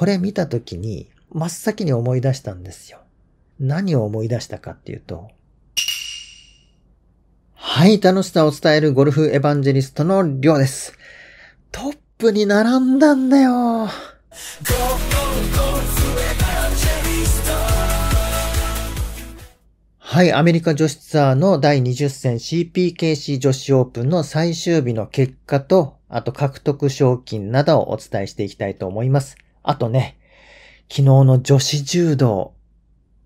これ見た時に真っ先に思い出したんですよ。何を思い出したかっていうと、はい、楽しさを伝えるゴルフエヴァンジェリストのりょうです。トップに並んだんだよ。はい、アメリカ女子ツアーの第20戦 CPKC 女子オープンの最終日の結果と、あと獲得賞金などをお伝えしていきたいと思います。あとね、昨日の女子柔道、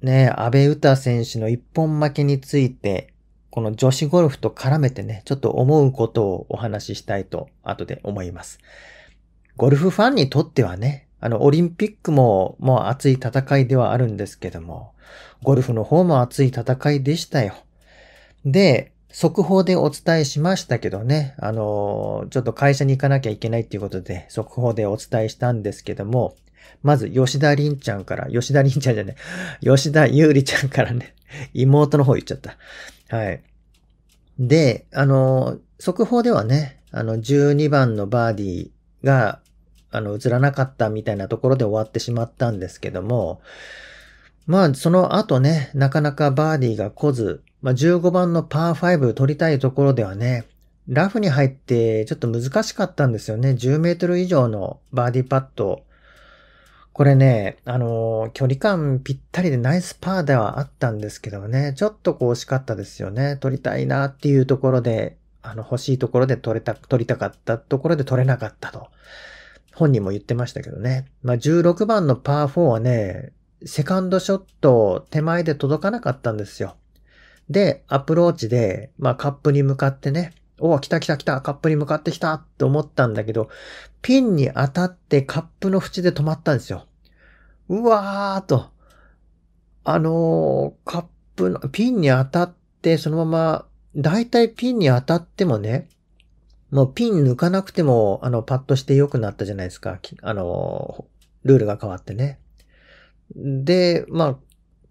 ね、安倍詩選手の一本負けについて、この女子ゴルフと絡めてね、ちょっと思うことをお話ししたいと後で思います。ゴルフファンにとってはね、あの、オリンピックももう熱い戦いではあるんですけども、ゴルフの方も熱い戦いでしたよ。で、速報でお伝えしましたけどね、あの、ちょっと会社に行かなきゃいけないっていうことで、速報でお伝えしたんですけども、まず、吉田凛ちゃんから、吉田凛ちゃんじゃね、吉田優里ちゃんからね、妹の方言っちゃった。はい。で、あの、速報ではね、あの、12番のバーディーが、あの、映らなかったみたいなところで終わってしまったんですけども、まあ、その後ね、なかなかバーディーが来ず、まあ、15番のパー5取りたいところではね、ラフに入ってちょっと難しかったんですよね。10メートル以上のバーディーパット。これね、あのー、距離感ぴったりでナイスパーではあったんですけどね、ちょっとこう惜しかったですよね。取りたいなっていうところで、あの、欲しいところで取れた、取りたかったところで取れなかったと。本人も言ってましたけどね。まあ、16番のパー4はね、セカンドショット手前で届かなかったんですよ。で、アプローチで、まあカップに向かってね、おお、来た来た来た、カップに向かってきたと思ったんだけど、ピンに当たってカップの縁で止まったんですよ。うわーと、あのー、カップの、ピンに当たって、そのまま、だいたいピンに当たってもね、もうピン抜かなくても、あの、パッとして良くなったじゃないですか。あのルールが変わってね。で、まあ、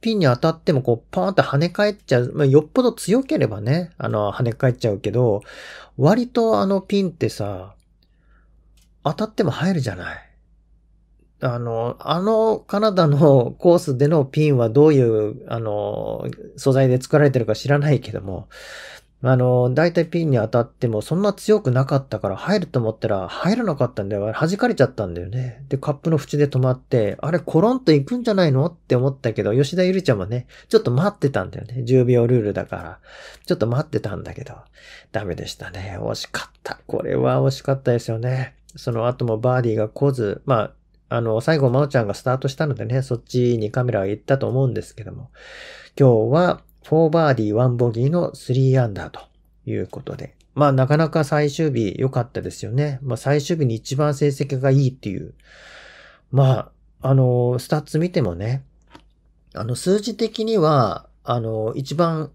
ピンに当たってもこう、ポーンって跳ね返っちゃう。まあ、よっぽど強ければね、あの、跳ね返っちゃうけど、割とあのピンってさ、当たっても入るじゃない。あの、あのカナダの コースでのピンはどういう、あの、素材で作られてるか知らないけども、あの、大体ピンに当たってもそんな強くなかったから入ると思ったら入らなかったんだよ。弾かれちゃったんだよね。で、カップの縁で止まって、あれ、コロンと行くんじゃないのって思ったけど、吉田ゆりちゃんもね、ちょっと待ってたんだよね。10秒ルールだから。ちょっと待ってたんだけど、ダメでしたね。惜しかった。これは惜しかったですよね。その後もバーディーが来ず、まあ、あの、最後、まおちゃんがスタートしたのでね、そっちにカメラは行ったと思うんですけども、今日は、4バーディー1ボギーの3アンダーということで。まあなかなか最終日良かったですよね。まあ最終日に一番成績がいいっていう。まあ、あの、スタッツ見てもね、あの数字的には、あの、一番、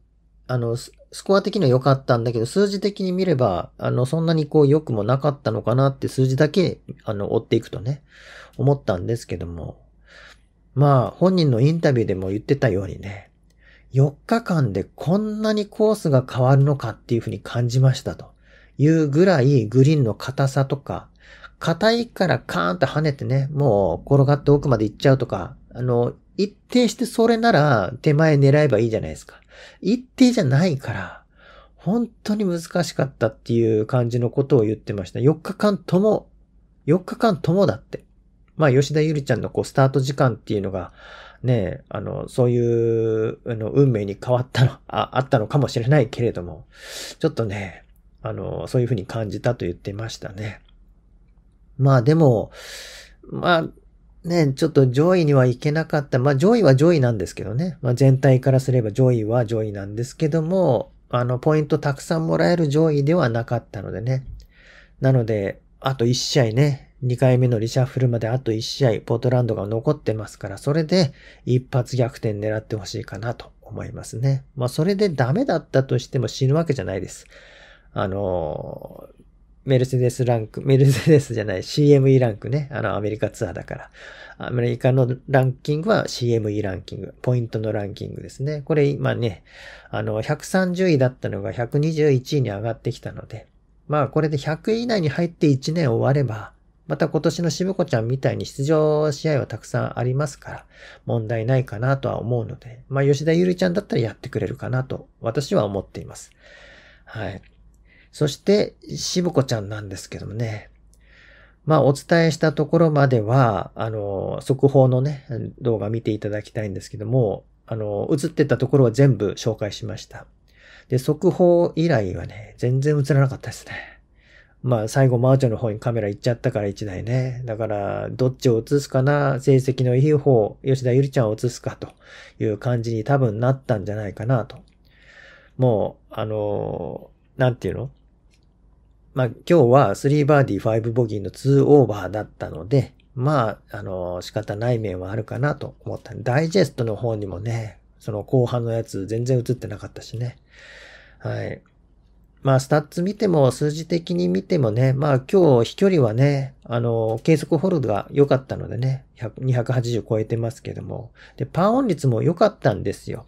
あの、スコア的には良かったんだけど、数字的に見れば、あの、そんなにこう良くもなかったのかなって数字だけ、あの、追っていくとね、思ったんですけども。まあ、本人のインタビューでも言ってたようにね、4日間でこんなにコースが変わるのかっていうふうに感じましたというぐらいグリーンの硬さとか、硬いからカーンと跳ねてね、もう転がって奥まで行っちゃうとか、あの、一定してそれなら手前狙えばいいじゃないですか。一定じゃないから、本当に難しかったっていう感じのことを言ってました。4日間とも、4日間ともだって。まあ、吉田ゆりちゃんのこう、スタート時間っていうのが、ね、あの、そういう、あの、運命に変わったの、あ、あったのかもしれないけれども、ちょっとね、あの、そういうふうに感じたと言ってましたね。まあでも、まあ、ね、ちょっと上位にはいけなかった。まあ上位は上位なんですけどね。まあ全体からすれば上位は上位なんですけども、あの、ポイントたくさんもらえる上位ではなかったのでね。なので、あと1試合ね、2回目のリシャッフルまであと1試合、ポートランドが残ってますから、それで一発逆転狙ってほしいかなと思いますね。まあ、それでダメだったとしても死ぬわけじゃないです。あのー、メルセデスランク、メルセデスじゃない、CME ランクね。あの、アメリカツアーだから。アメリカのランキングは CME ランキング、ポイントのランキングですね。これ今ね、あの、130位だったのが121位に上がってきたので、まあこれで100位以内に入って1年終われば、また今年のしぶこちゃんみたいに出場試合はたくさんありますから、問題ないかなとは思うので、まあ吉田ゆりちゃんだったらやってくれるかなと私は思っています。はい。そして、しぶこちゃんなんですけどもね、まあお伝えしたところまでは、あの、速報のね、動画見ていただきたいんですけども、あの、映ってたところは全部紹介しました。で、速報以来はね、全然映らなかったですね。まあ最後マーチョの方にカメラ行っちゃったから1台ね。だからどっちを映すかな、成績のいい方、吉田ゆりちゃんを映すかという感じに多分なったんじゃないかなと。もう、あのー、なんていうのまあ今日は3バーディー5ボギーの2オーバーだったので、まあ、あのー、仕方ない面はあるかなと思った。ダイジェストの方にもね、その後半のやつ全然映ってなかったしね。はい。まあ、スタッツ見ても、数字的に見てもね、まあ、今日飛距離はね、あの、計測ホールドが良かったのでね、280超えてますけども、で、パーオン率も良かったんですよ。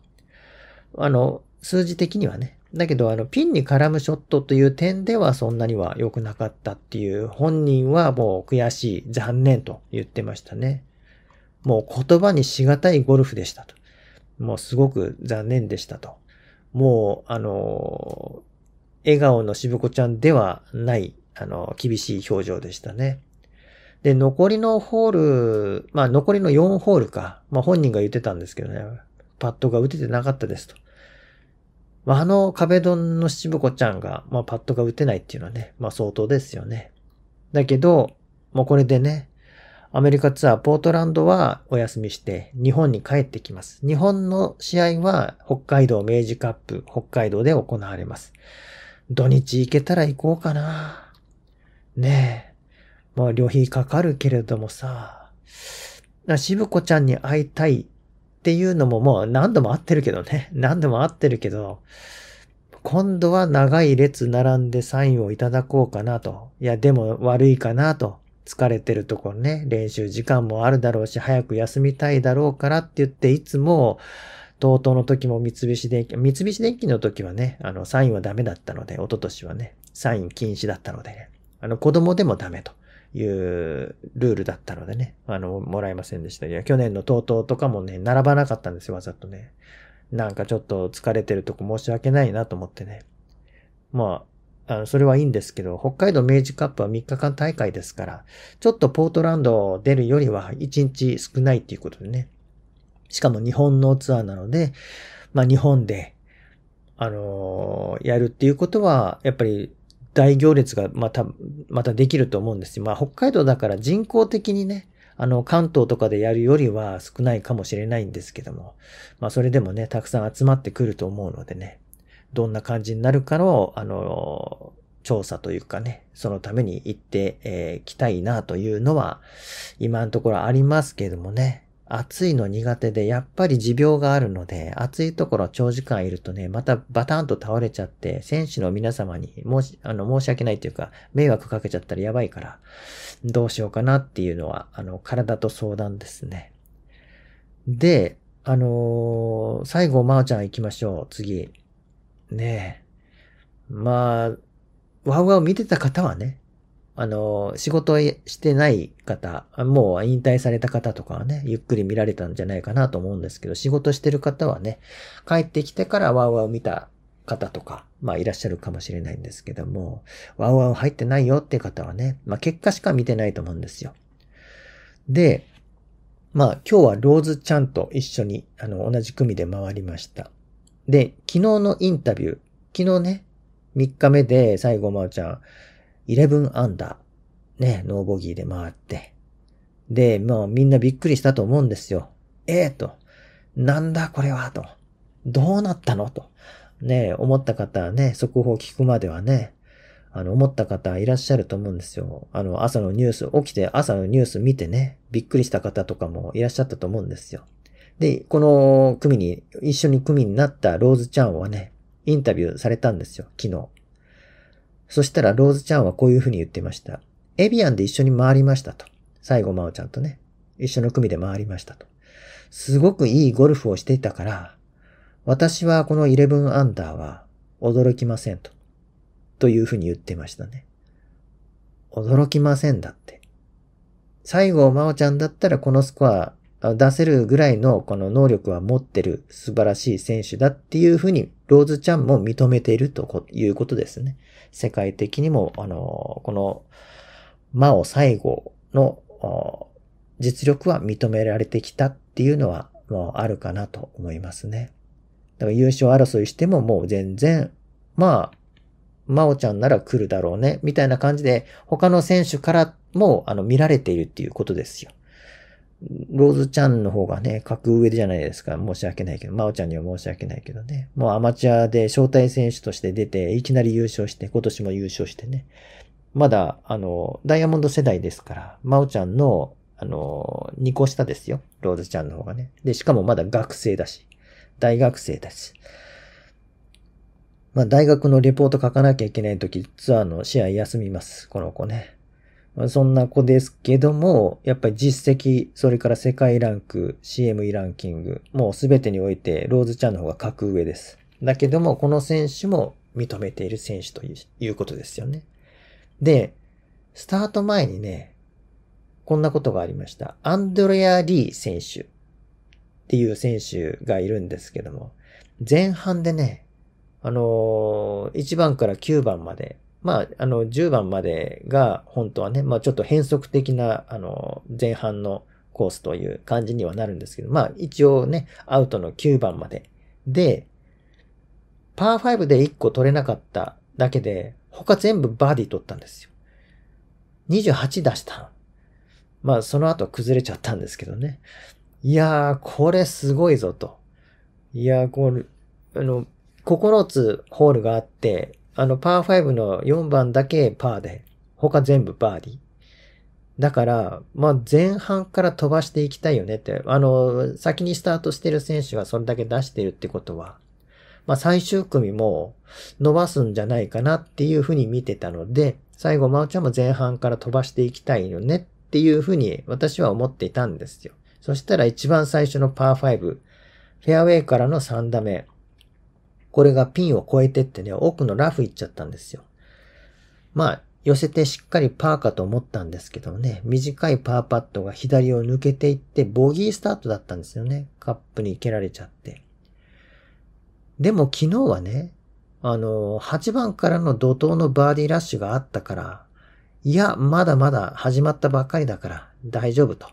あの、数字的にはね。だけど、あの、ピンに絡むショットという点ではそんなには良くなかったっていう、本人はもう悔しい、残念と言ってましたね。もう言葉にしがたいゴルフでしたと。もうすごく残念でしたと。もう、あの、笑顔のしぶこちゃんではない、あの、厳しい表情でしたね。で、残りのホール、まあ残りの4ホールか。まあ本人が言ってたんですけどね。パッドが打ててなかったですと。まああの壁ドンのしぶこちゃんが、まあパッドが打てないっていうのはね、まあ相当ですよね。だけど、もうこれでね、アメリカツアーポートランドはお休みして日本に帰ってきます。日本の試合は北海道明治カップ北海道で行われます。土日行けたら行こうかな。ねえ。まあ、旅費かかるけれどもさ。しぶこちゃんに会いたいっていうのももう何度も会ってるけどね。何度も会ってるけど、今度は長い列並んでサインをいただこうかなと。いや、でも悪いかなと。疲れてるところね、練習時間もあるだろうし、早く休みたいだろうからって言って、いつも、TOTO の時も三菱電機、三菱電機の時はね、あの、サインはダメだったので、一昨年はね、サイン禁止だったのでね、あの、子供でもダメというルールだったのでね、あの、もらえませんでした。いや、去年の TOTO とかもね、並ばなかったんですよ、わざとね。なんかちょっと疲れてるとこ申し訳ないなと思ってね。まあ、あのそれはいいんですけど、北海道明治カップは3日間大会ですから、ちょっとポートランド出るよりは1日少ないっていうことでね。しかも日本のツアーなので、まあ日本で、あのー、やるっていうことは、やっぱり大行列がまた、またできると思うんですよ。まあ北海道だから人口的にね、あの、関東とかでやるよりは少ないかもしれないんですけども、まあそれでもね、たくさん集まってくると思うのでね、どんな感じになるかの、あの、調査というかね、そのために行ってえー、来たいなというのは、今のところありますけどもね。暑いの苦手で、やっぱり持病があるので、暑いところ長時間いるとね、またバタンと倒れちゃって、選手の皆様に申し、あの、申し訳ないというか、迷惑かけちゃったらやばいから、どうしようかなっていうのは、あの、体と相談ですね。で、あのー、最後、まおちゃん行きましょう。次。ねえ。まあ、ワウワウ見てた方はね、あの、仕事してない方、もう引退された方とかはね、ゆっくり見られたんじゃないかなと思うんですけど、仕事してる方はね、帰ってきてからワウワウ見た方とか、まあいらっしゃるかもしれないんですけども、ワウワウ入ってないよって方はね、まあ結果しか見てないと思うんですよ。で、まあ今日はローズちゃんと一緒に、あの、同じ組で回りました。で、昨日のインタビュー、昨日ね、3日目で最後まおちゃん、11アンダー。ね、ノーボギーで回って。で、もうみんなびっくりしたと思うんですよ。ええー、と。なんだこれはと。どうなったのと。ね、思った方はね、速報聞くまではね、あの、思った方いらっしゃると思うんですよ。あの、朝のニュース、起きて朝のニュース見てね、びっくりした方とかもいらっしゃったと思うんですよ。で、この組に、一緒に組になったローズちゃんはね、インタビューされたんですよ、昨日。そしたらローズちゃんはこういうふうに言ってました。エビアンで一緒に回りましたと。最後、真央ちゃんとね。一緒の組で回りましたと。すごくいいゴルフをしていたから、私はこの11アンダーは驚きませんと。というふうに言ってましたね。驚きませんだって。最後、真央ちゃんだったらこのスコア出せるぐらいのこの能力は持ってる素晴らしい選手だっていうふうに、ローズちゃんも認めているということですね。世界的にも、あの、この、魔を最後の実力は認められてきたっていうのは、もうあるかなと思いますね。だから優勝争いしてももう全然、まあ、真央ちゃんなら来るだろうね、みたいな感じで、他の選手からも、あの、見られているっていうことですよ。ローズちゃんの方がね、格上じゃないですか。申し訳ないけど、まおちゃんには申し訳ないけどね。もうアマチュアで招待選手として出て、いきなり優勝して、今年も優勝してね。まだ、あの、ダイヤモンド世代ですから、まおちゃんの、あの、2個下ですよ。ローズちゃんの方がね。で、しかもまだ学生だし、大学生だし。まあ、大学のレポート書かなきゃいけないとき、ツアーの試合休みます。この子ね。そんな子ですけども、やっぱり実績、それから世界ランク、CME ランキング、もう全てにおいてローズちゃんの方が格上です。だけども、この選手も認めている選手ということですよね。で、スタート前にね、こんなことがありました。アンドレア・リー選手っていう選手がいるんですけども、前半でね、あのー、1番から9番までまあ、あの、10番までが本当はね、まあちょっと変則的な、あの、前半のコースという感じにはなるんですけど、まあ一応ね、アウトの9番まで。で、パー5で1個取れなかっただけで、他全部バーディー取ったんですよ。28出したまあその後崩れちゃったんですけどね。いやー、これすごいぞと。いやー、この、あの、9つホールがあって、あの、パー5の4番だけパーで、他全部バーディー。だから、まあ、前半から飛ばしていきたいよねって、あの、先にスタートしてる選手がそれだけ出してるってことは、まあ、最終組も伸ばすんじゃないかなっていうふうに見てたので、最後、まおちゃんも前半から飛ばしていきたいよねっていうふうに私は思っていたんですよ。そしたら一番最初のパー5、フェアウェイからの3打目、これがピンを越えてってね、奥のラフ行っちゃったんですよ。まあ、寄せてしっかりパーかと思ったんですけどね、短いパーパットが左を抜けていって、ボギースタートだったんですよね。カップに蹴られちゃって。でも昨日はね、あの、8番からの怒涛のバーディーラッシュがあったから、いや、まだまだ始まったばっかりだから大丈夫と。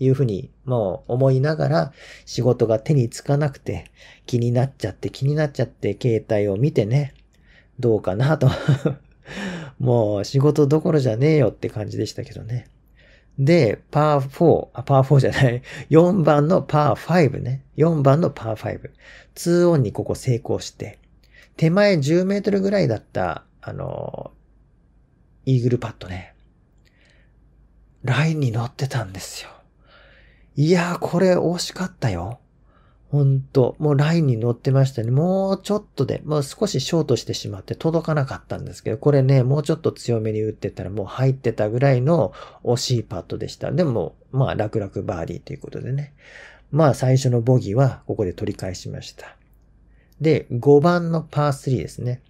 いうふうに、もう思いながら仕事が手につかなくて気になっちゃって気になっちゃって携帯を見てね、どうかなと もう仕事どころじゃねえよって感じでしたけどね。で、パー4、あ、パー4じゃない、4番のパー5ね。4番のパー5。2オンにここ成功して、手前10メートルぐらいだった、あの、イーグルパッドね。ラインに乗ってたんですよ。いやー、これ惜しかったよ。ほんと、もうラインに乗ってましたね。もうちょっとで、もう少しショートしてしまって届かなかったんですけど、これね、もうちょっと強めに打ってたらもう入ってたぐらいの惜しいパットでした。でも、まあ楽々バーディーということでね。まあ最初のボギーはここで取り返しました。で、5番のパー3ですね。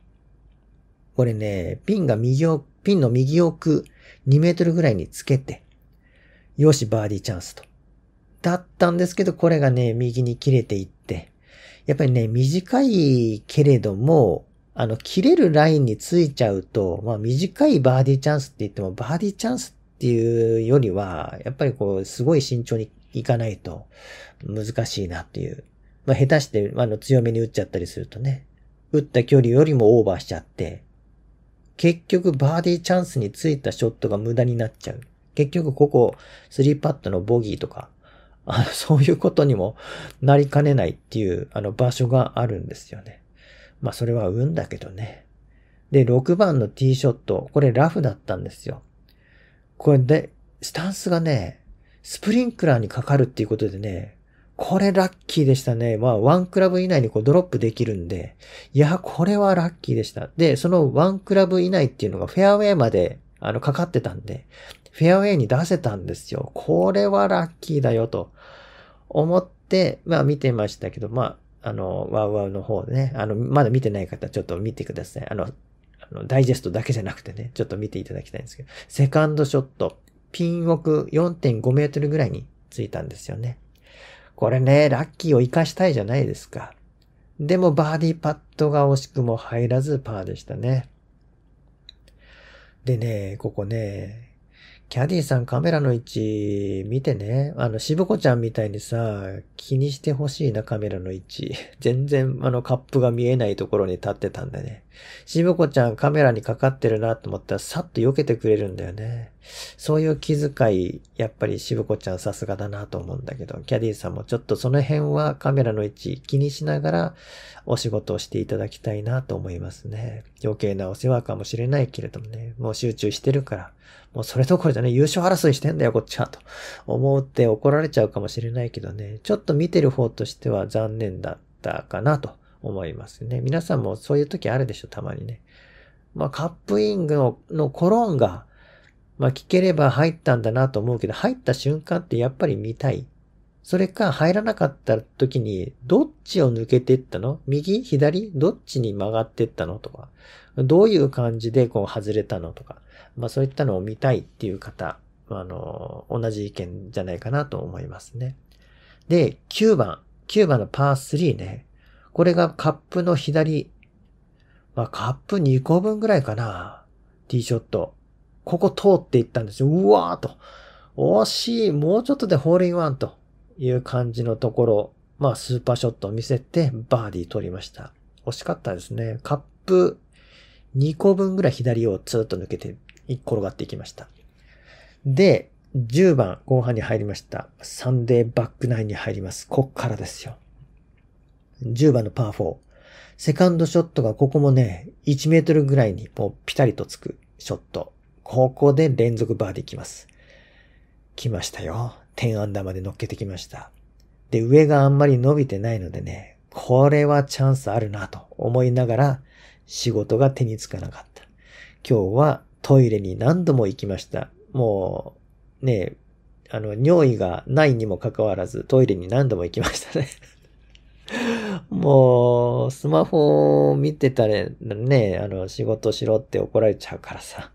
これね、ピンが右奥、ピンの右奥2メートルぐらいにつけて、よし、バーディーチャンスと。だったんですけど、これがね、右に切れていって、やっぱりね、短いけれども、あの、切れるラインについちゃうと、まあ短いバーディーチャンスって言っても、バーディーチャンスっていうよりは、やっぱりこう、すごい慎重にいかないと難しいなっていう。まあ下手して、あの、強めに打っちゃったりするとね、打った距離よりもオーバーしちゃって、結局バーディーチャンスについたショットが無駄になっちゃう。結局ここ、スリーパットのボギーとか、あ そういうことにもなりかねないっていう、あの場所があるんですよね。まあそれは運だけどね。で、6番のティーショット、これラフだったんですよ。これで、スタンスがね、スプリンクラーにかかるっていうことでね、これラッキーでしたね。まあ、ワンクラブ以内にこうドロップできるんで、いや、これはラッキーでした。で、そのワンクラブ以内っていうのがフェアウェイまで、あの、かかってたんで、フェアウェイに出せたんですよ。これはラッキーだよと。思って、まあ見てましたけど、まあ、あの、ワウワウの方ね、あの、まだ見てない方、ちょっと見てください。あの、あのダイジェストだけじゃなくてね、ちょっと見ていただきたいんですけど、セカンドショット、ピン奥4.5メートルぐらいについたんですよね。これね、ラッキーを活かしたいじゃないですか。でもバーディーパットが惜しくも入らずパーでしたね。でね、ここね、キャディさんカメラの位置見てね。あの、しぶこちゃんみたいにさ、気にしてほしいな、カメラの位置。全然、あの、カップが見えないところに立ってたんだね。しぶこちゃんカメラにかかってるなと思ったらさっと避けてくれるんだよね。そういう気遣い、やっぱりしぶこちゃんさすがだなと思うんだけど、キャディーさんもちょっとその辺はカメラの位置気にしながらお仕事をしていただきたいなと思いますね。余計なお世話かもしれないけれどもね、もう集中してるから、もうそれどころじゃね、優勝争いしてんだよ、こっちは、と思って怒られちゃうかもしれないけどね、ちょっと見てる方としては残念だったかなと思いますね。皆さんもそういう時あるでしょ、たまにね。まあ、カップインののコロンが、まあ、聞ければ入ったんだなと思うけど、入った瞬間ってやっぱり見たい。それか入らなかった時に、どっちを抜けてったの右左どっちに曲がってったのとか、どういう感じでこう外れたのとか、まあそういったのを見たいっていう方、あの、同じ意見じゃないかなと思いますね。で、9番、9番のパー3ね。これがカップの左。まあ、カップ2個分ぐらいかな。ティーショット。ここ通っていったんですよ。うわーと。惜しい。もうちょっとでホールインワンという感じのところ。まあ、スーパーショットを見せて、バーディー取りました。惜しかったですね。カップ2個分ぐらい左をツーッと抜けて、転がっていきました。で、10番後半に入りました。サンデーバックナインに入ります。こっからですよ。10番のパー4。セカンドショットがここもね、1メートルぐらいにもうピタリとつくショット。ここで連続バーディーきます。来ましたよ。10アンダーまで乗っけてきました。で、上があんまり伸びてないのでね、これはチャンスあるなと思いながら仕事が手につかなかった。今日はトイレに何度も行きました。もう、ね、あの、尿意がないにもかかわらずトイレに何度も行きましたねもう、スマホを見てたらね、あの、仕事しろって怒られちゃうからさ。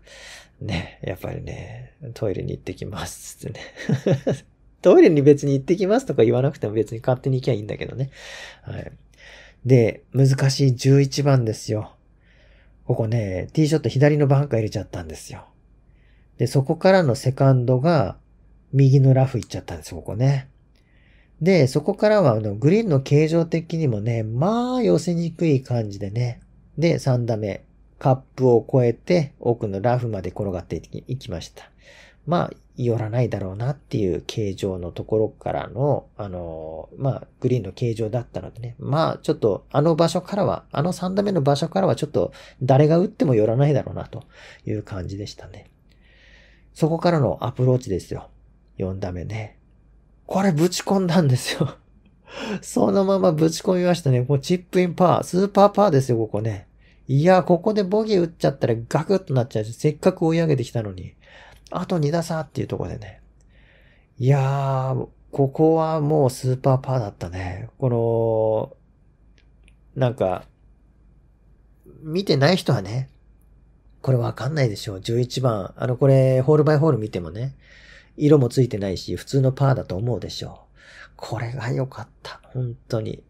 ね、やっぱりね、トイレに行ってきます。ってね。トイレに別に行ってきますとか言わなくても別に勝手に行きゃいいんだけどね。はい。で、難しい11番ですよ。ここね、ティーショット左のバンカー入れちゃったんですよ。で、そこからのセカンドが右のラフ行っちゃったんですよ、ここね。で、そこからはあのグリーンの形状的にもね、まあ寄せにくい感じでね。で、3打目、カップを越えて奥のラフまで転がっていきました。まあ、寄らないだろうなっていう形状のところからの、あの、まあ、グリーンの形状だったのでね、まあ、ちょっと、あの場所からは、あの3打目の場所からは、ちょっと、誰が打っても寄らないだろうなという感じでしたね。そこからのアプローチですよ。4打目ね。これぶち込んだんですよ そのままぶち込みましたね。もうチップインパー、スーパーパーですよ、ここね。いや、ここでボギー打っちゃったらガクッとなっちゃうし、せっかく追い上げてきたのに。あと2打差っていうとこでね。いやー、ここはもうスーパーパーだったね。この、なんか、見てない人はね、これわかんないでしょう。11番。あの、これ、ホールバイホール見てもね。色もついてないし、普通のパーだと思うでしょう。これが良かった。本当に。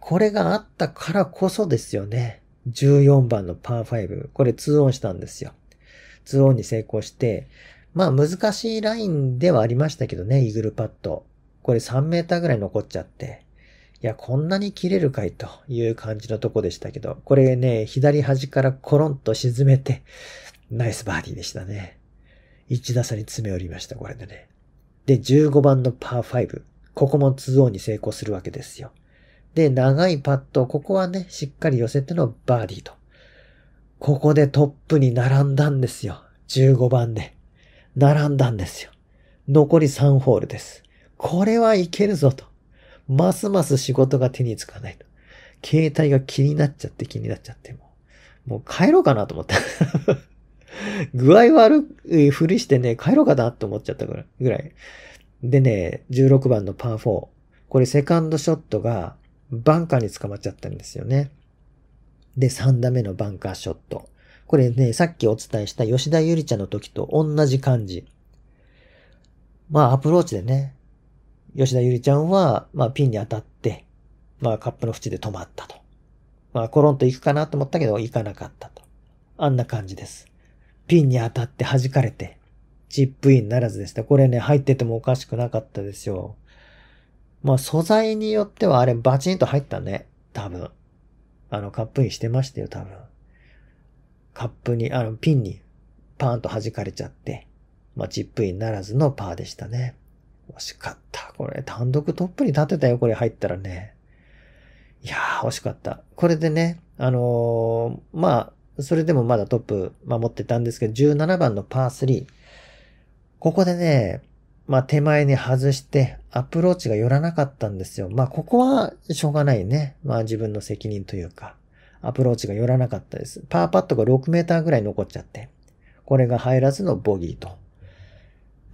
これがあったからこそですよね。14番のパー5。これ2オンしたんですよ。2オンに成功して、まあ難しいラインではありましたけどね、イーグルパッド。これ3メーターぐらい残っちゃって。いや、こんなに切れるかいという感じのとこでしたけど、これね、左端からコロンと沈めて、ナイスバーディーでしたね。1打差に詰め寄りました、これでね。で、15番のパー5。ここも2オンに成功するわけですよ。で、長いパット、ここはね、しっかり寄せてのバーディーと。ここでトップに並んだんですよ。15番で。並んだんですよ。残り3ホールです。これはいけるぞと。ますます仕事が手につかないと。携帯が気になっちゃって気になっちゃってもう。もう帰ろうかなと思った。具合悪いふりしてね、帰ろうかなと思っちゃったぐらい。でね、16番のパー4。これセカンドショットがバンカーに捕まっちゃったんですよね。で、3打目のバンカーショット。これね、さっきお伝えした吉田ゆりちゃんの時と同じ感じ。まあ、アプローチでね、吉田ゆりちゃんは、まあ、ピンに当たって、まあ、カップの縁で止まったと。まあ、コロンと行くかなと思ったけど、行かなかったと。あんな感じです。ピンに当たって弾かれて、チップインならずでした。これね、入っててもおかしくなかったですよ。まあ素材によってはあれバチンと入ったね。多分。あのカップインしてましたよ、多分。カップに、あのピンにパーンと弾かれちゃって。まあチップインならずのパーでしたね。惜しかった。これ単独トップに立てたよ、これ入ったらね。いやー、惜しかった。これでね、あのー、まあ、それでもまだトップ守ってたんですけど、17番のパー3。ここでね、まあ手前に外してアプローチが寄らなかったんですよ。まあここはしょうがないね。まあ自分の責任というか、アプローチが寄らなかったです。パーパットが6メーターぐらい残っちゃって、これが入らずのボギーと。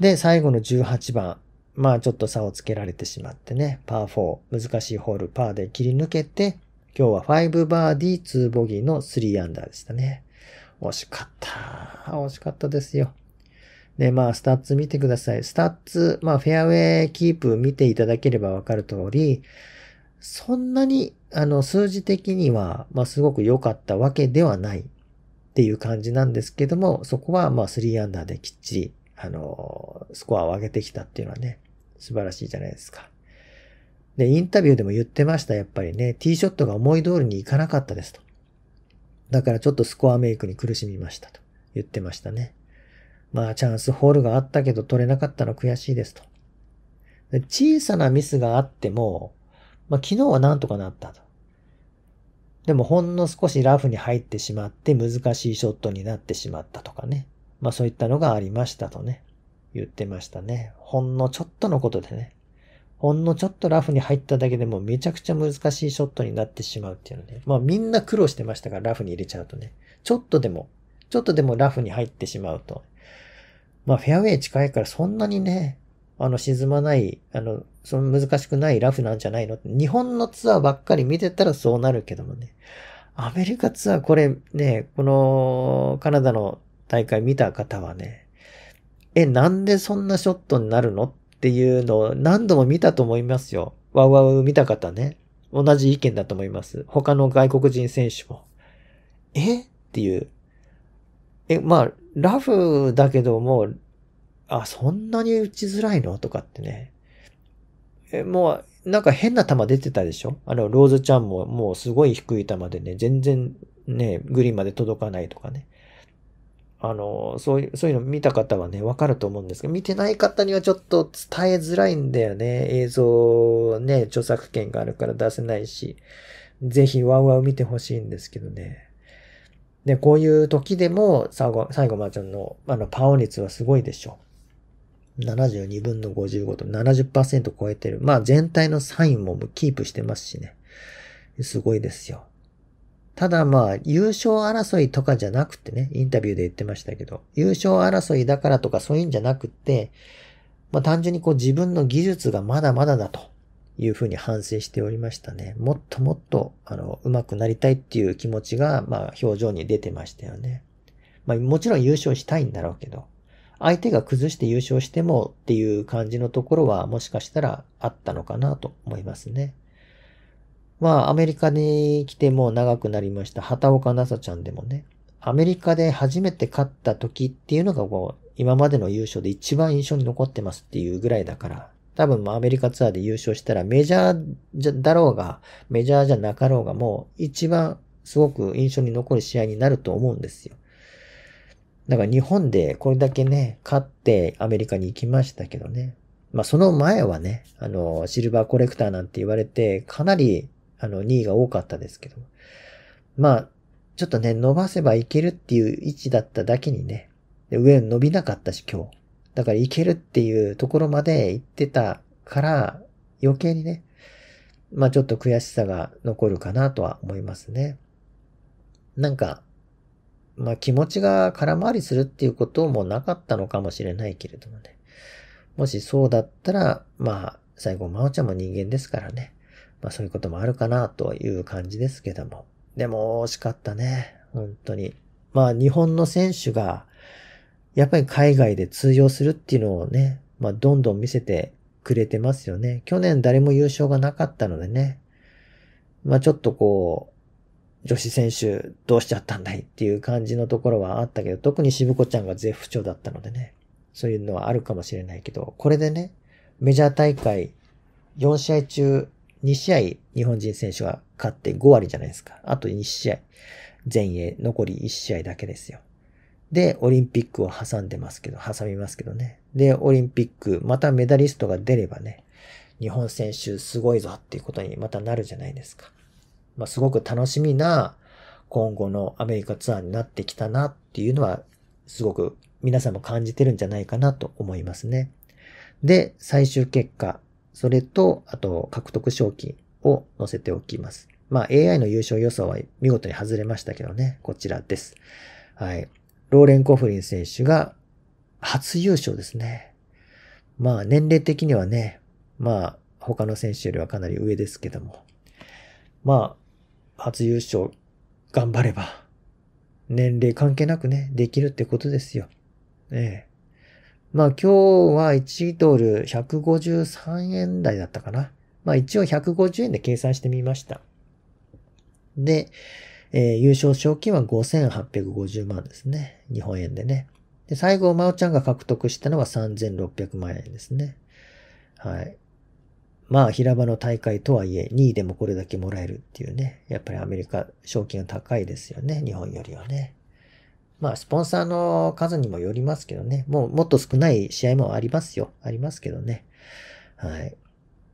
で、最後の18番、まあちょっと差をつけられてしまってね、パー4、難しいホール、パーで切り抜けて、今日は5バーディー2ボギーの3アンダーでしたね。惜しかった。惜しかったですよ。で、まあ、スタッツ見てください。スタッツ、まあ、フェアウェイキープ見ていただければわかる通り、そんなに、あの、数字的には、まあ、すごく良かったわけではないっていう感じなんですけども、そこは、まあ、3アンダーできっちり、あの、スコアを上げてきたっていうのはね、素晴らしいじゃないですか。で、インタビューでも言ってました、やっぱりね。ティーショットが思い通りにいかなかったですと。だからちょっとスコアメイクに苦しみましたと言ってましたね。まあチャンスホールがあったけど取れなかったの悔しいですと。で小さなミスがあっても、まあ昨日はなんとかなったと。でもほんの少しラフに入ってしまって難しいショットになってしまったとかね。まあそういったのがありましたとね。言ってましたね。ほんのちょっとのことでね。ほんのちょっとラフに入っただけでもめちゃくちゃ難しいショットになってしまうっていうのね。まあみんな苦労してましたからラフに入れちゃうとね。ちょっとでも、ちょっとでもラフに入ってしまうと。まあフェアウェイ近いからそんなにね、あの沈まない、あの、その難しくないラフなんじゃないの日本のツアーばっかり見てたらそうなるけどもね。アメリカツアーこれね、このカナダの大会見た方はね、え、なんでそんなショットになるのっていうのを何度も見たと思いますよ。ワウワウ見た方ね。同じ意見だと思います。他の外国人選手も。えっていう。え、まあ、ラフだけども、あ、そんなに打ちづらいのとかってね。え、もう、なんか変な球出てたでしょあの、ローズちゃんももうすごい低い球でね、全然ね、グリーンまで届かないとかね。あの、そういう、そういうの見た方はね、わかると思うんですけど、見てない方にはちょっと伝えづらいんだよね。映像ね、著作権があるから出せないし、ぜひワウワウ見てほしいんですけどね。で、こういう時でも、最後、最後まーちゃんの、あの、パオ率はすごいでしょ。72分の55と70%超えてる。まあ全体のサインもキープしてますしね。すごいですよ。ただまあ、優勝争いとかじゃなくてね、インタビューで言ってましたけど、優勝争いだからとかそういうんじゃなくて、まあ単純にこう自分の技術がまだまだだというふうに反省しておりましたね。もっともっと、あの、うまくなりたいっていう気持ちが、まあ表情に出てましたよね。まあもちろん優勝したいんだろうけど、相手が崩して優勝してもっていう感じのところはもしかしたらあったのかなと思いますね。まあ、アメリカに来ても長くなりました、畑岡奈紗ちゃんでもね、アメリカで初めて勝った時っていうのがこう、今までの優勝で一番印象に残ってますっていうぐらいだから、多分まあ、アメリカツアーで優勝したらメジャーじゃ、だろうが、メジャーじゃなかろうがもう一番すごく印象に残る試合になると思うんですよ。だから日本でこれだけね、勝ってアメリカに行きましたけどね。まあその前はね、あの、シルバーコレクターなんて言われて、かなりあの、2位が多かったですけど。まあ、ちょっとね、伸ばせばいけるっていう位置だっただけにね、上伸びなかったし、今日。だからいけるっていうところまで行ってたから、余計にね、まあちょっと悔しさが残るかなとは思いますね。なんか、まあ気持ちが空回りするっていうこともなかったのかもしれないけれどもね。もしそうだったら、まあ最後、まおちゃんも人間ですからね。まあそういうこともあるかなという感じですけども。でも惜しかったね。本当に。まあ日本の選手が、やっぱり海外で通用するっていうのをね、まあどんどん見せてくれてますよね。去年誰も優勝がなかったのでね。まあちょっとこう、女子選手どうしちゃったんだいっていう感じのところはあったけど、特に渋子ちゃんが絶不調だったのでね。そういうのはあるかもしれないけど、これでね、メジャー大会4試合中2試合日本人選手は勝って5割じゃないですか。あと2試合。前衛、残り1試合だけですよ。で、オリンピックを挟んでますけど、挟みますけどね。で、オリンピック、またメダリストが出ればね、日本選手すごいぞっていうことにまたなるじゃないですか。まあ、すごく楽しみな今後のアメリカツアーになってきたなっていうのは、すごく皆さんも感じてるんじゃないかなと思いますね。で、最終結果、それと、あと、獲得賞金を載せておきます。まあ、AI の優勝予想は見事に外れましたけどね、こちらです。はい。ローレン・コフリン選手が初優勝ですね。まあ、年齢的にはね、まあ、他の選手よりはかなり上ですけども。まあ、初優勝頑張れば、年齢関係なくね、できるってことですよ。ええ。まあ今日は1ドル153円台だったかな。まあ一応150円で計算してみました。で、えー、優勝賞金は5850万ですね。日本円でね。で、最後、まおちゃんが獲得したのは3600万円ですね。はい。まあ、平場の大会とはいえ、2位でもこれだけもらえるっていうね。やっぱりアメリカ、賞金が高いですよね。日本よりはね。まあ、スポンサーの数にもよりますけどね。もう、もっと少ない試合もありますよ。ありますけどね。はい。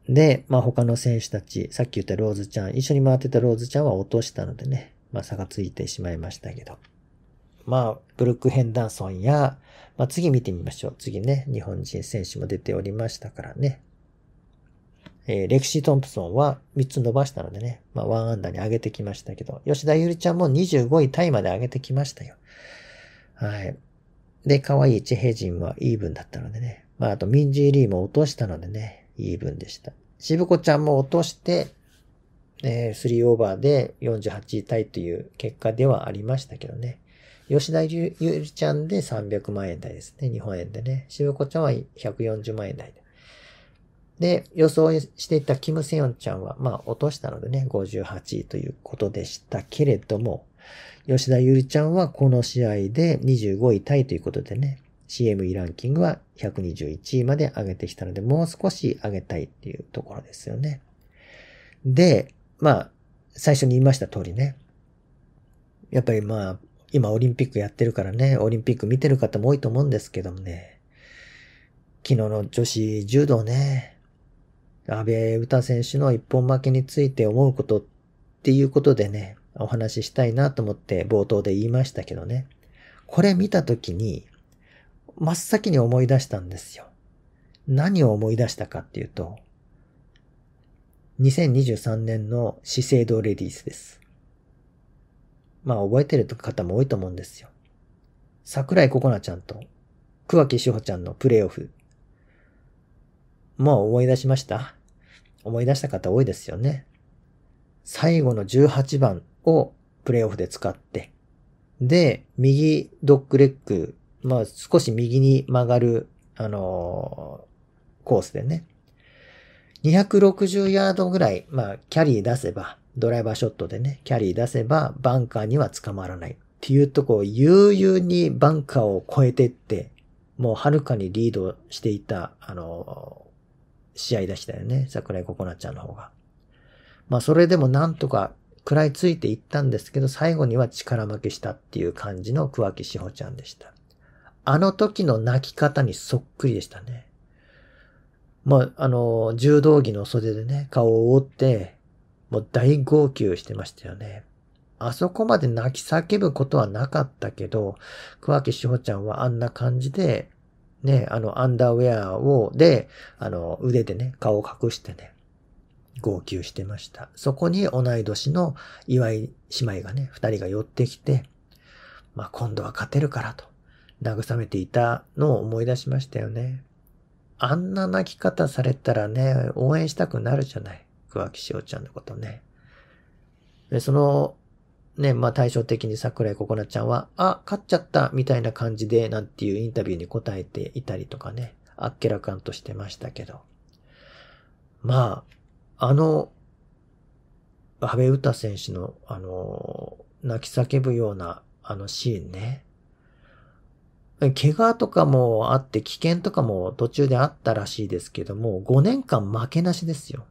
で、まあ、他の選手たち、さっき言ったローズちゃん、一緒に回ってたローズちゃんは落としたのでね、まあ、差がついてしまいましたけど。まあ、ブルック・ヘンダーソンや、まあ、次見てみましょう。次ね、日本人選手も出ておりましたからね。えー、レクシー・トンプソンは3つ伸ばしたのでね、まあ、1アンダーに上げてきましたけど、吉田ゆりちゃんも25位タイまで上げてきましたよ。はい。で、可愛いい地平人はイーブンだったのでね。まあ、あと、ミンジーリーも落としたのでね、イーブンでした。渋子ちゃんも落として、えー、3オーバーで48位タイという結果ではありましたけどね。吉田ゆりちゃんで300万円台ですね。日本円でね。渋子ちゃんは140万円台で。で、予想していたキム・セヨンちゃんは、まあ、落としたのでね、58位ということでしたけれども、吉田ゆりちゃんはこの試合で25位タイということでね、CME ランキングは121位まで上げてきたので、もう少し上げたいっていうところですよね。で、まあ、最初に言いました通りね。やっぱりまあ、今オリンピックやってるからね、オリンピック見てる方も多いと思うんですけどもね、昨日の女子柔道ね、安倍詩選手の一本負けについて思うことっていうことでね、お話ししたいなと思って冒頭で言いましたけどね。これ見た時に、真っ先に思い出したんですよ。何を思い出したかっていうと、2023年の資生堂レディースです。まあ覚えてる方も多いと思うんですよ。桜井ココナちゃんと桑木志保ちゃんのプレイオフ。もう思い出しました思い出した方多いですよね。最後の18番をプレイオフで使って、で、右ドッグレッグ、まあ少し右に曲がる、あのー、コースでね、260ヤードぐらい、まあキャリー出せば、ドライバーショットでね、キャリー出せば、バンカーには捕まらない。っていうとこを悠々にバンカーを越えてって、もうはるかにリードしていた、あのー、試合でしたよね。桜井ココナちゃんの方が。まあそれでもなんとか食らいついていったんですけど、最後には力負けしたっていう感じの桑木志保ちゃんでした。あの時の泣き方にそっくりでしたね。まあ、あの、柔道着の袖でね、顔を覆って、もう大号泣してましたよね。あそこまで泣き叫ぶことはなかったけど、桑木志保ちゃんはあんな感じで、ね、あの、アンダーウェアを、で、あの、腕でね、顔を隠してね、号泣してました。そこに同い年の岩井姉妹がね、二人が寄ってきて、まあ、今度は勝てるからと、慰めていたのを思い出しましたよね。あんな泣き方されたらね、応援したくなるじゃない。桑木おちゃんのことね。で、その、ね、まあ対照的に桜井ココナちゃんは、あ、勝っちゃったみたいな感じで、なんていうインタビューに答えていたりとかね、あっけらかんとしてましたけど。まあ、あの、安倍詩選手の、あの、泣き叫ぶような、あのシーンね。怪我とかもあって危険とかも途中であったらしいですけども、5年間負けなしですよ。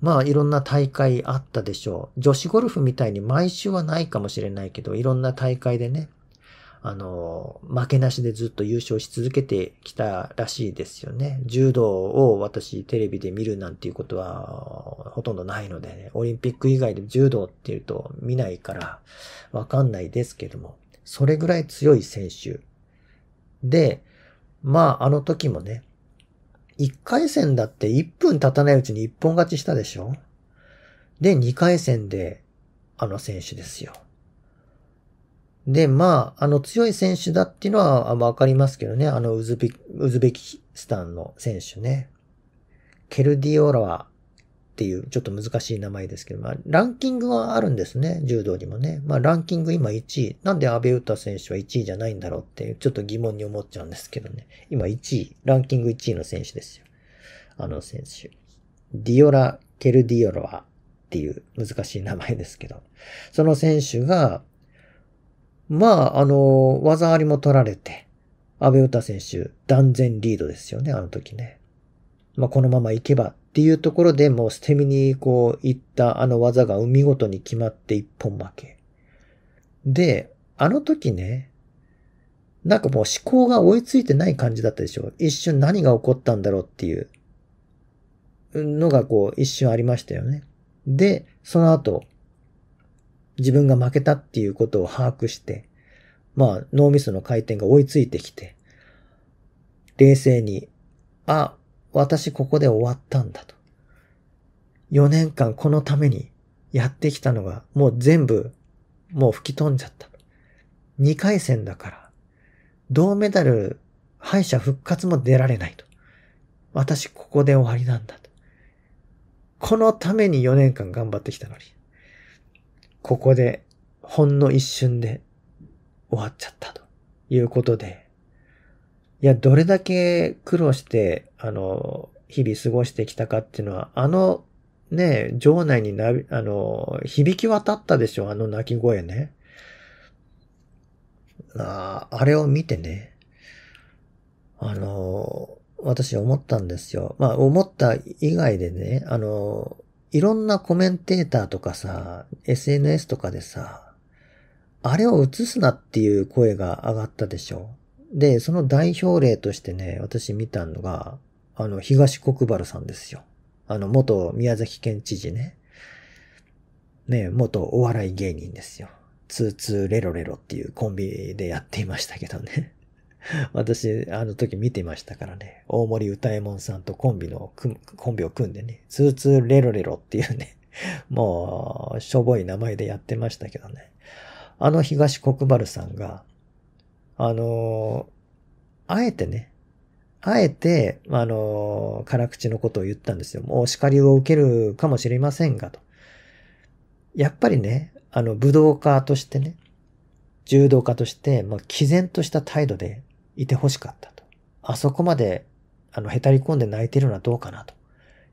まあいろんな大会あったでしょう。女子ゴルフみたいに毎週はないかもしれないけど、いろんな大会でね、あの、負けなしでずっと優勝し続けてきたらしいですよね。柔道を私テレビで見るなんていうことはほとんどないので、ね、オリンピック以外で柔道っていうと見ないからわかんないですけども、それぐらい強い選手。で、まああの時もね、1回戦だって1分経たないうちに一本勝ちしたでしょで、2回戦であの選手ですよ。で、まあ、あの、強い選手だっていうのはわかりますけどね。あの、ウズベウズベキスタンの選手ね。ケルディオラワっていう、ちょっと難しい名前ですけど、まあ、ランキングはあるんですね。柔道にもね。まあ、ランキング今1位。なんでベウ詩選手は1位じゃないんだろうっていう、ちょっと疑問に思っちゃうんですけどね。今1位。ランキング1位の選手ですよ。あの選手。ディオラ・ケルディオラワっていう難しい名前ですけど。その選手が、まあ、あの、技ありも取られて、安倍詩選手、断然リードですよね、あの時ね。まあ、このままいけばっていうところでもう捨て身にこういったあの技が見事に決まって一本負け。で、あの時ね、なんかもう思考が追いついてない感じだったでしょ。一瞬何が起こったんだろうっていうのがこう一瞬ありましたよね。で、その後、自分が負けたっていうことを把握して、まあ、脳みその回転が追いついてきて、冷静に、あ、私ここで終わったんだと。4年間このためにやってきたのが、もう全部、もう吹き飛んじゃった。2回戦だから、銅メダル敗者復活も出られないと。私ここで終わりなんだと。このために4年間頑張ってきたのに。ここで、ほんの一瞬で終わっちゃったということで、いや、どれだけ苦労して、あの、日々過ごしてきたかっていうのは、あの、ね、場内にな、あの、響き渡ったでしょ、あの泣き声ね。ああ、あれを見てね、あの、私思ったんですよ。まあ、思った以外でね、あの、いろんなコメンテーターとかさ、SNS とかでさ、あれを映すなっていう声が上がったでしょ。で、その代表例としてね、私見たのが、あの、東国原さんですよ。あの、元宮崎県知事ね。ね、元お笑い芸人ですよ。ツーツーレロレロっていうコンビでやっていましたけどね。私、あの時見てましたからね。大森歌右衛門さんとコンビの、コンビを組んでね、ツーツーレロレロっていうね、もう、しょぼい名前でやってましたけどね。あの東国原さんが、あの、あえてね、あえて、あの、辛口のことを言ったんですよ。もう叱りを受けるかもしれませんが、と。やっぱりね、あの、武道家としてね、柔道家として、まあ、毅然とした態度でいてほしかったと。あそこまで、あの、へたり込んで泣いてるのはどうかなと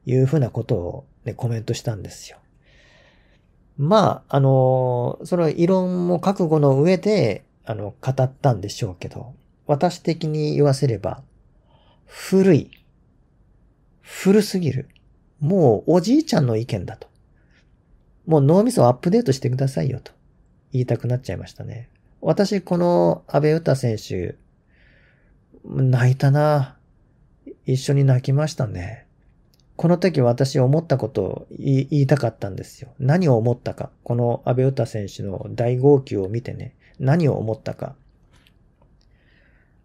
いうふうなことをね、コメントしたんですよ。まあ、あの、その異論も覚悟の上で、あの、語ったんでしょうけど、私的に言わせれば、古い、古すぎる、もうおじいちゃんの意見だと。もう脳みそをアップデートしてくださいよと言いたくなっちゃいましたね。私、この安倍詩選手泣いたな。一緒に泣きましたね。この時私思ったことを言いたかったんですよ。何を思ったか。この安倍詩選手の大号泣を見てね、何を思ったか。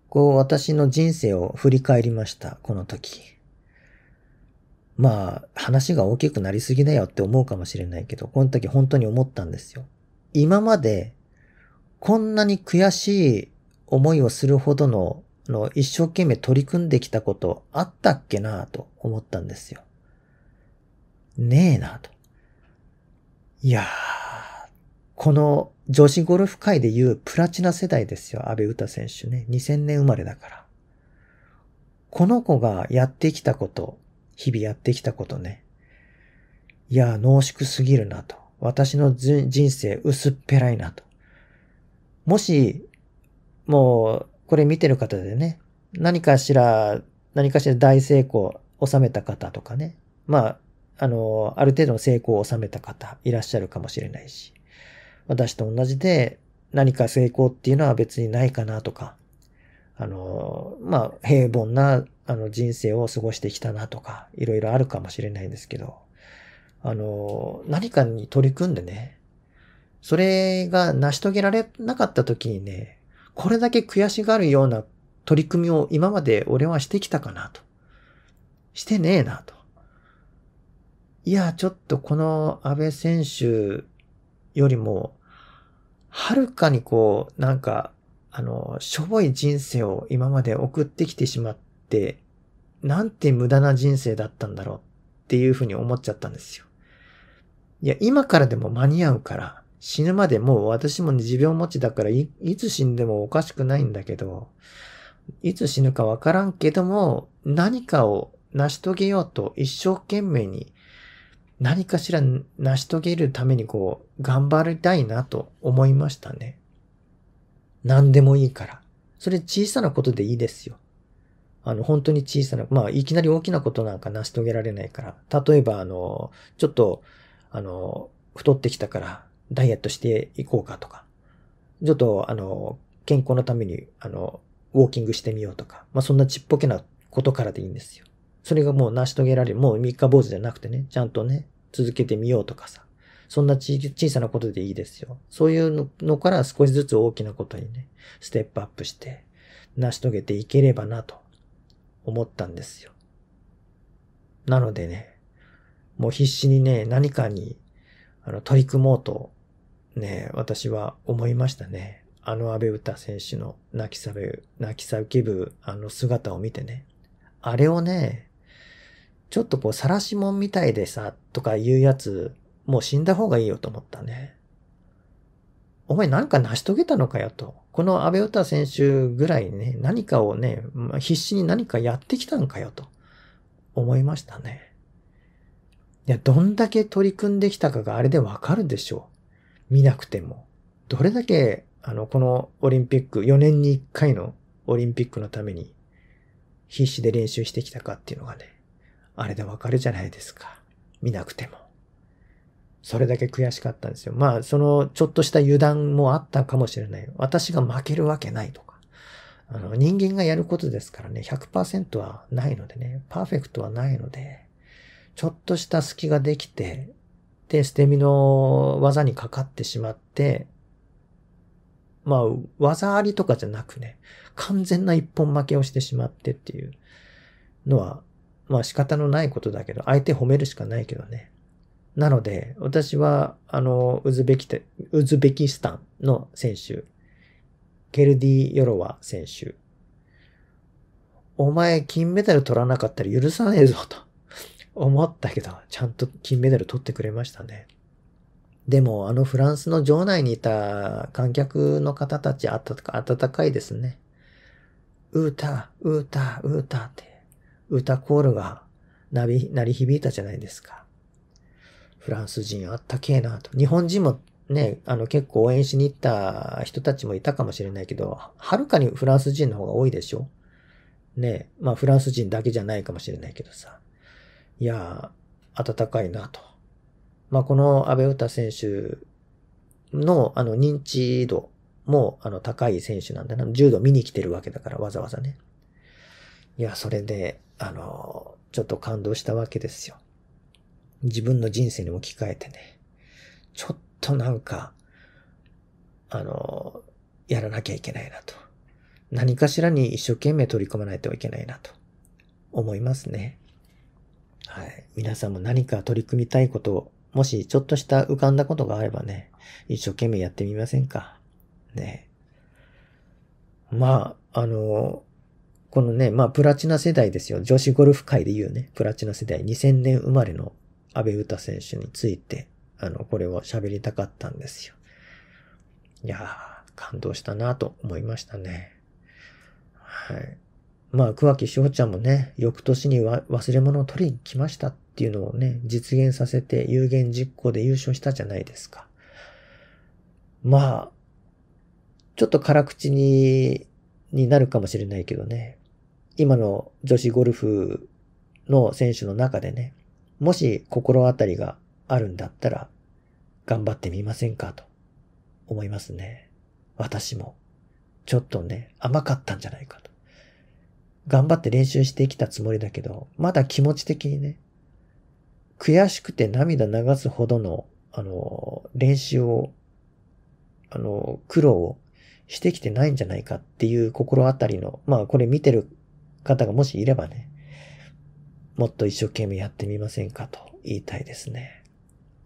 こう私の人生を振り返りました、この時。まあ、話が大きくなりすぎだよって思うかもしれないけど、この時本当に思ったんですよ。今まで、こんなに悔しい思いをするほどのの、一生懸命取り組んできたことあったっけなと思ったんですよ。ねえなと。いやー、この女子ゴルフ界でいうプラチナ世代ですよ。安部詩選手ね。2000年生まれだから。この子がやってきたこと、日々やってきたことね。いやー、濃縮すぎるなと。私の人生薄っぺらいなと。もし、もう、これ見てる方でね、何かしら、何かしら大成功を収めた方とかね、まあ、あの、ある程度の成功を収めた方いらっしゃるかもしれないし、私と同じで何か成功っていうのは別にないかなとか、あの、まあ、平凡なあの人生を過ごしてきたなとか、いろいろあるかもしれないんですけど、あの、何かに取り組んでね、それが成し遂げられなかった時にね、これだけ悔しがるような取り組みを今まで俺はしてきたかなと。してねえなと。いや、ちょっとこの安倍選手よりも、はるかにこう、なんか、あの、しょぼい人生を今まで送ってきてしまって、なんて無駄な人生だったんだろうっていうふうに思っちゃったんですよ。いや、今からでも間に合うから、死ぬまでもう私も持病持ちだからいつ死んでもおかしくないんだけど、いつ死ぬかわからんけども、何かを成し遂げようと一生懸命に何かしら成し遂げるためにこう、頑張りたいなと思いましたね。何でもいいから。それ小さなことでいいですよ。あの、本当に小さな、まあ、いきなり大きなことなんか成し遂げられないから。例えば、あの、ちょっと、あの、太ってきたから、ダイエットしていこうかとか、ちょっと、あの、健康のために、あの、ウォーキングしてみようとか、まあ、そんなちっぽけなことからでいいんですよ。それがもう成し遂げられる、もう三日坊主じゃなくてね、ちゃんとね、続けてみようとかさ、そんな小さなことでいいですよ。そういうのから少しずつ大きなことにね、ステップアップして、成し遂げていければなと思ったんですよ。なのでね、もう必死にね、何かに、あの、取り組もうとね、私は思いましたね。あの安倍詩選手の泣き叫ぶ、泣き叫ぶあの姿を見てね。あれをね、ちょっとこう、晒しもんみたいでさ、とか言うやつ、もう死んだ方がいいよと思ったね。お前何か成し遂げたのかよと。この安倍詩選手ぐらいね、何かをね、必死に何かやってきたんかよと思いましたね。いや、どんだけ取り組んできたかがあれでわかるでしょ見なくても、どれだけ、あの、このオリンピック、4年に1回のオリンピックのために、必死で練習してきたかっていうのがね、あれでわかるじゃないですか。見なくても。それだけ悔しかったんですよ。まあ、その、ちょっとした油断もあったかもしれない。私が負けるわけないとか。あの、人間がやることですからね、100%はないのでね、パーフェクトはないので、ちょっとした隙ができて、で、捨て身の技にかかってしまって、まあ、技ありとかじゃなくね、完全な一本負けをしてしまってっていうのは、まあ仕方のないことだけど、相手褒めるしかないけどね。なので、私は、あの、ウズベキウズベキスタンの選手、ケルディ・ヨロワ選手、お前金メダル取らなかったら許さねえぞと。思ったけど、ちゃんと金メダル取ってくれましたね。でも、あのフランスの場内にいた観客の方たち、あたか、温かいですね。歌、歌、歌って、歌コールがなび、鳴り響いたじゃないですか。フランス人あったけえなと。日本人もね、あの結構応援しに行った人たちもいたかもしれないけど、はるかにフランス人の方が多いでしょねまあフランス人だけじゃないかもしれないけどさ。いやー、暖かいなと。まあ、この阿部詩選手の、あの、認知度も、あの、高い選手なんだな。柔道見に来てるわけだから、わざわざね。いや、それで、あの、ちょっと感動したわけですよ。自分の人生に置き換えてね。ちょっとなんか、あの、やらなきゃいけないなと。何かしらに一生懸命取り組まないといけないなと思いますね。はい。皆さんも何か取り組みたいことを、もしちょっとした浮かんだことがあればね、一生懸命やってみませんか。ね。まあ、あの、このね、まあ、プラチナ世代ですよ。女子ゴルフ界で言うね、プラチナ世代、2000年生まれの安倍詩選手について、あの、これを喋りたかったんですよ。いやー、感動したなと思いましたね。はい。まあ、桑木志保ちゃんもね、翌年には忘れ物を取りに来ましたっていうのをね、実現させて有言実行で優勝したじゃないですか。まあ、ちょっと辛口に、になるかもしれないけどね。今の女子ゴルフの選手の中でね、もし心当たりがあるんだったら、頑張ってみませんかと思いますね。私も、ちょっとね、甘かったんじゃないか頑張って練習してきたつもりだけど、まだ気持ち的にね、悔しくて涙流すほどの、あの、練習を、あの、苦労をしてきてないんじゃないかっていう心当たりの、まあこれ見てる方がもしいればね、もっと一生懸命やってみませんかと言いたいですね。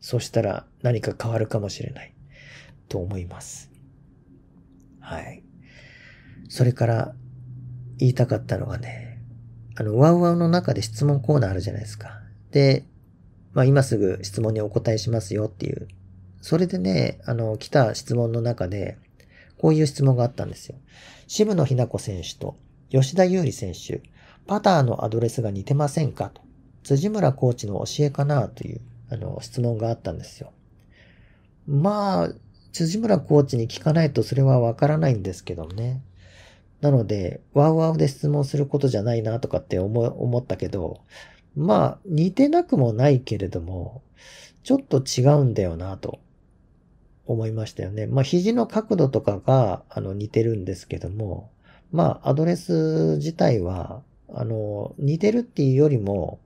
そしたら何か変わるかもしれないと思います。はい。それから言いたかったのがね、あの、ワウワウの中で質問コーナーあるじゃないですか。で、まあ今すぐ質問にお答えしますよっていう。それでね、あの、来た質問の中で、こういう質問があったんですよ。渋野日向子選手と吉田優里選手、パターのアドレスが似てませんかと。辻村コーチの教えかなという、あの、質問があったんですよ。まあ、辻村コーチに聞かないとそれはわからないんですけどね。なので、ワウワウで質問することじゃないなとかって思ったけど、まあ、似てなくもないけれども、ちょっと違うんだよなと思いましたよね。まあ、肘の角度とかが、あの、似てるんですけども、まあ、アドレス自体は、あの、似てるっていうよりも、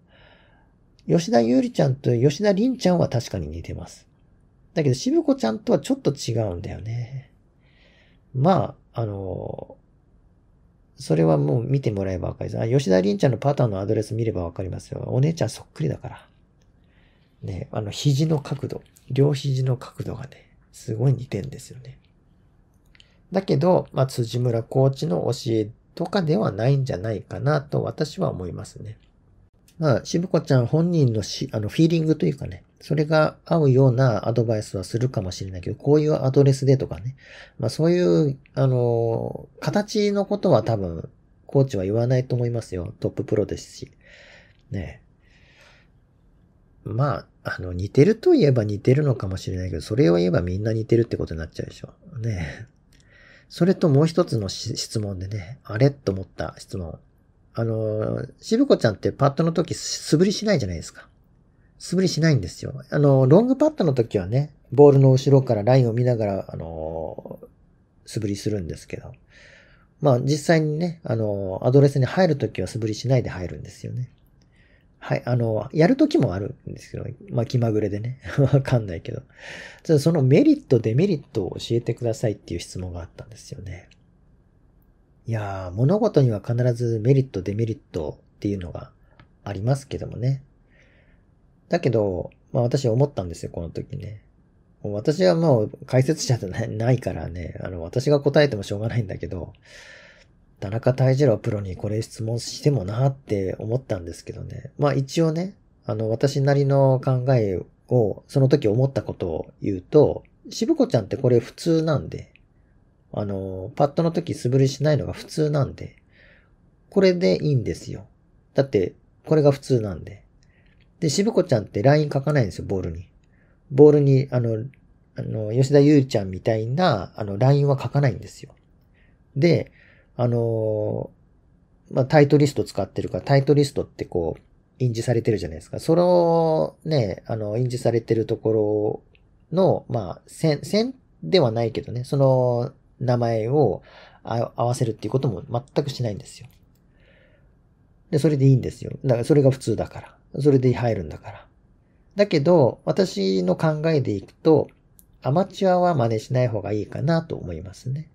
吉田優里ちゃんと吉田凛ちゃんは確かに似てます。だけど、渋子ちゃんとはちょっと違うんだよね。まあ、あの、それはもう見てもらえばわかります。あ、吉田凛ちゃんのパターンのアドレス見ればわかりますよ。お姉ちゃんそっくりだから。ね、あの、肘の角度、両肘の角度がね、すごい似てんですよね。だけど、まあ、辻村コーチの教えとかではないんじゃないかなと私は思いますね。まあ、しぶこちゃん本人のし、あの、フィーリングというかね、それが合うようなアドバイスはするかもしれないけど、こういうアドレスでとかね、まあそういう、あの、形のことは多分、コーチは言わないと思いますよ。トッププロですし。ねまあ、あの、似てると言えば似てるのかもしれないけど、それを言えばみんな似てるってことになっちゃうでしょ。ねそれともう一つの質問でね、あれと思った質問。あの、渋子ちゃんってパッドの時素振りしないじゃないですか。素振りしないんですよ。あの、ロングパッドの時はね、ボールの後ろからラインを見ながら、あの、素振りするんですけど。まあ実際にね、あの、アドレスに入るときは素振りしないで入るんですよね。はい、あの、やるときもあるんですけど、まあ気まぐれでね、わかんないけど。そのメリット、デメリットを教えてくださいっていう質問があったんですよね。いやー、物事には必ずメリット、デメリットっていうのがありますけどもね。だけど、まあ私思ったんですよ、この時ね。私はもう解説者じゃないからね、あの、私が答えてもしょうがないんだけど、田中大二郎プロにこれ質問してもなって思ったんですけどね。まあ一応ね、あの、私なりの考えを、その時思ったことを言うと、しぶこちゃんってこれ普通なんで、あの、パッドの時素振りしないのが普通なんで、これでいいんですよ。だって、これが普通なんで。で、しぶこちゃんってライン書かないんですよ、ボールに。ボールに、あの、あの、吉田優ちゃんみたいな、あの、ラインは書かないんですよ。で、あの、まあ、タイトリスト使ってるから、タイトリストってこう、印字されてるじゃないですか。その、ね、あの、印字されてるところの、まあ、線、線ではないけどね、その、名前を合わせるっていうことも全くしないんですよ。で、それでいいんですよ。だからそれが普通だから。それで入るんだから。だけど、私の考えでいくと、アマチュアは真似しない方がいいかなと思いますね。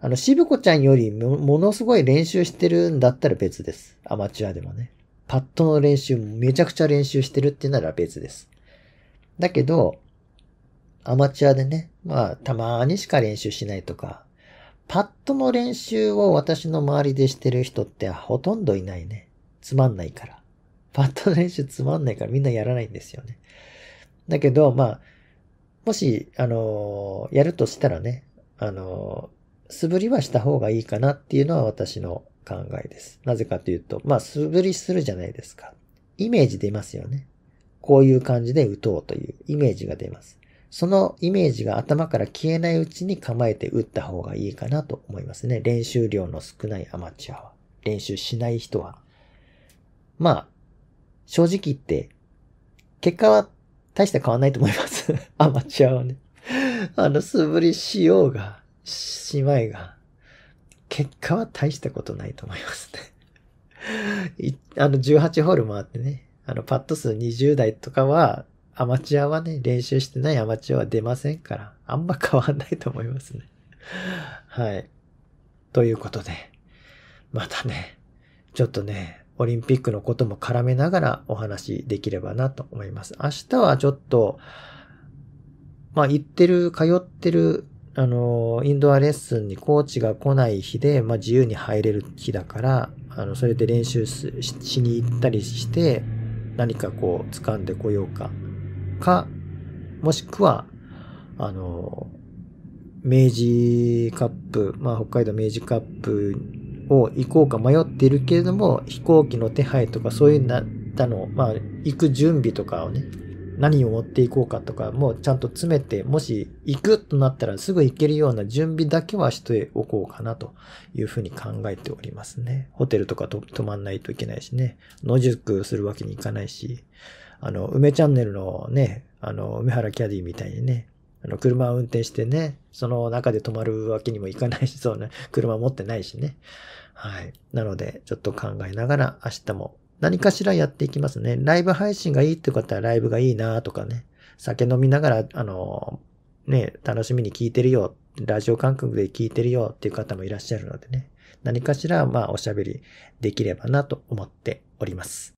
あの、しぶこちゃんよりものすごい練習してるんだったら別です。アマチュアでもね。パッドの練習、めちゃくちゃ練習してるってなら別です。だけど、アマチュアでね、まあ、たまにしか練習しないとか、パッドの練習を私の周りでしてる人ってほとんどいないね。つまんないから。パッドの練習つまんないからみんなやらないんですよね。だけど、まあ、もし、あのー、やるとしたらね、あのー、素振りはした方がいいかなっていうのは私の考えです。なぜかというと、まあ、素振りするじゃないですか。イメージ出ますよね。こういう感じで打とうというイメージが出ます。そのイメージが頭から消えないうちに構えて打った方がいいかなと思いますね。練習量の少ないアマチュアは。練習しない人は。まあ、正直言って、結果は大して変わんないと思います アマチュアはねあの、素振りしようが、しまいが、結果は大したことないと思いますね あの、18ホール回ってね、あの、パット数20台とかは、アマチュアはね、練習してないアマチュアは出ませんから、あんま変わんないと思いますね。はい。ということで、またね、ちょっとね、オリンピックのことも絡めながらお話できればなと思います。明日はちょっと、まあ行ってる、通ってる、あの、インドアレッスンにコーチが来ない日で、まあ自由に入れる日だから、あの、それで練習しに行ったりして、何かこう掴んでこようかか、もしくは、あの、明治カップ、まあ、北海道明治カップを行こうか迷っているけれども、飛行機の手配とかそういうなったの、まあ、行く準備とかをね、何を持っていこうかとか、もちゃんと詰めて、もし行くとなったらすぐ行けるような準備だけはしておこうかなというふうに考えておりますね。ホテルとかと泊まんないといけないしね。野宿するわけにいかないし。あの、梅チャンネルのね、あの、梅原キャディみたいにね、あの、車を運転してね、その中で止まるわけにもいかないし、そうね、車持ってないしね。はい。なので、ちょっと考えながら明日も何かしらやっていきますね。ライブ配信がいいって方はライブがいいなとかね。酒飲みながら、あの、ね、楽しみに聞いてるよ。ラジオ感覚で聞いてるよっていう方もいらっしゃるのでね。何かしら、まあ、おしゃべりできればなと思っております。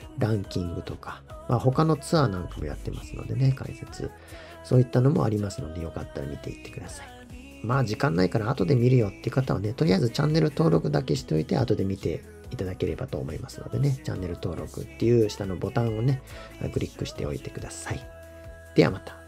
ランキングとか、まあ、他のツアーなんかもやってますのでね、解説。そういったのもありますので、よかったら見ていってください。まあ、時間ないから後で見るよって方はね、とりあえずチャンネル登録だけしておいて、後で見ていただければと思いますのでね、チャンネル登録っていう下のボタンをね、クリックしておいてください。ではまた。